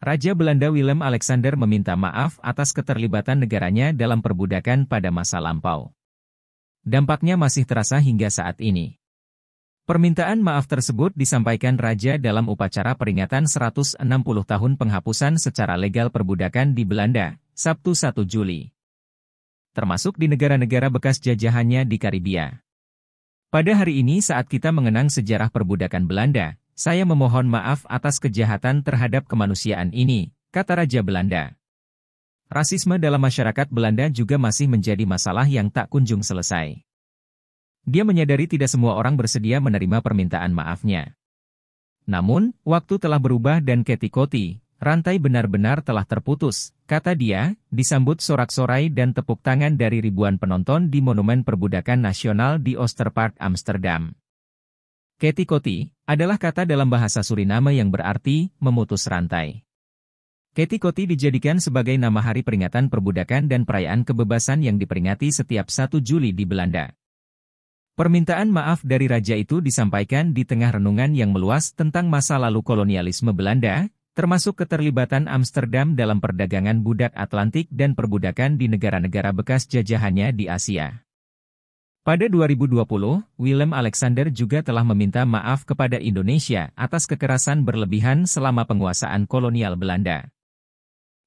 Raja Belanda Willem Alexander meminta maaf atas keterlibatan negaranya dalam perbudakan pada masa lampau. Dampaknya masih terasa hingga saat ini. Permintaan maaf tersebut disampaikan Raja dalam upacara peringatan 160 tahun penghapusan secara legal perbudakan di Belanda, Sabtu 1 Juli. Termasuk di negara-negara bekas jajahannya di Karibia. Pada hari ini saat kita mengenang sejarah perbudakan Belanda, saya memohon maaf atas kejahatan terhadap kemanusiaan ini, kata Raja Belanda. Rasisme dalam masyarakat Belanda juga masih menjadi masalah yang tak kunjung selesai. Dia menyadari tidak semua orang bersedia menerima permintaan maafnya. Namun, waktu telah berubah dan Ketikoti, rantai benar-benar telah terputus, kata dia, disambut sorak-sorai dan tepuk tangan dari ribuan penonton di Monumen Perbudakan Nasional di Oosterpark, Amsterdam. Ketikoti adalah kata dalam bahasa Suriname yang berarti memutus rantai. Ketikoti dijadikan sebagai nama hari peringatan perbudakan dan perayaan kebebasan yang diperingati setiap 1 Juli di Belanda. Permintaan maaf dari raja itu disampaikan di tengah renungan yang meluas tentang masa lalu kolonialisme Belanda, termasuk keterlibatan Amsterdam dalam perdagangan budak Atlantik dan perbudakan di negara-negara bekas jajahannya di Asia. Pada 2020, Willem Alexander juga telah meminta maaf kepada Indonesia atas kekerasan berlebihan selama penguasaan kolonial Belanda.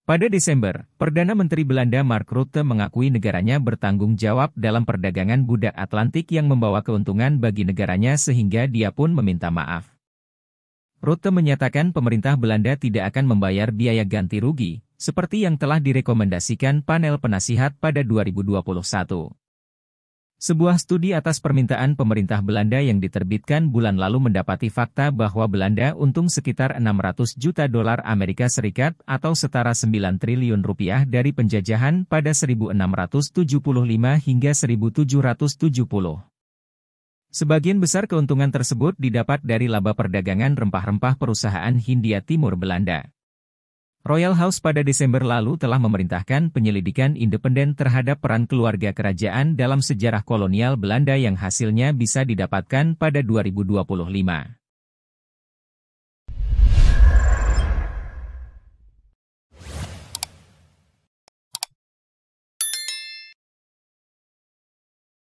Pada Desember, Perdana Menteri Belanda Mark Rutte mengakui negaranya bertanggung jawab dalam perdagangan budak Atlantik yang membawa keuntungan bagi negaranya sehingga dia pun meminta maaf. Rutte menyatakan pemerintah Belanda tidak akan membayar biaya ganti rugi, seperti yang telah direkomendasikan panel penasihat pada 2021. Sebuah studi atas permintaan pemerintah Belanda yang diterbitkan bulan lalu mendapati fakta bahwa Belanda untung sekitar 600 juta dolar Amerika Serikat atau setara 9 triliun rupiah dari penjajahan pada 1675 hingga 1770. Sebagian besar keuntungan tersebut didapat dari laba perdagangan rempah-rempah perusahaan Hindia Timur Belanda. Royal House pada Desember lalu telah memerintahkan penyelidikan independen terhadap peran keluarga kerajaan dalam sejarah kolonial Belanda yang hasilnya bisa didapatkan pada 2025.